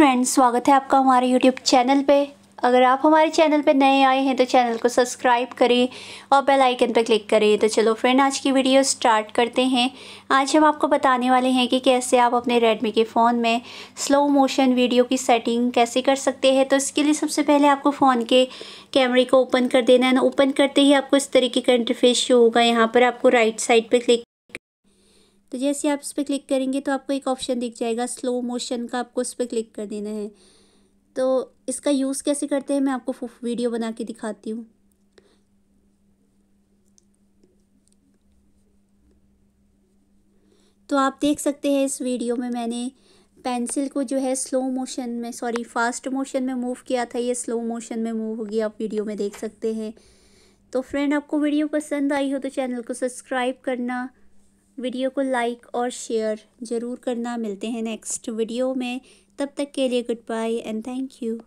friends स्वागत है आपका हमारे यूट्यूब चैनल पे अगर आप हमारे चैनल पे नए आए हैं तो चैनल को सब्सक्राइब करें और बेल आइकन पर क्लिक करें तो चलो फ्रेंड आज की वीडियो स्टार्ट करते हैं आज हम आपको बताने वाले हैं कि कैसे आप अपने रेडमी के फ़ोन में स्लो मोशन वीडियो की सेटिंग कैसे कर सकते हैं तो इसके लिए सबसे पहले आपको फ़ोन के कैमरे को ओपन कर देना है ओपन करते ही आपको इस तरीके का इंटरफेस शो होगा यहाँ पर आपको राइट साइड पर क्लिक तो जैसे आप इस पर क्लिक करेंगे तो आपको एक ऑप्शन दिख जाएगा स्लो मोशन का आपको इस पर क्लिक कर देना है तो इसका यूज़ कैसे करते हैं मैं आपको वीडियो बना के दिखाती हूँ तो आप देख सकते हैं इस वीडियो में मैंने पेंसिल को जो है स्लो मोशन में सॉरी फास्ट मोशन में मूव किया था ये स्लो मोशन में मूव होगी आप वीडियो में देख सकते हैं तो फ्रेंड आपको वीडियो पसंद आई हो तो चैनल को सब्सक्राइब करना वीडियो को लाइक और शेयर ज़रूर करना मिलते हैं नेक्स्ट वीडियो में तब तक के लिए goodbye and thank you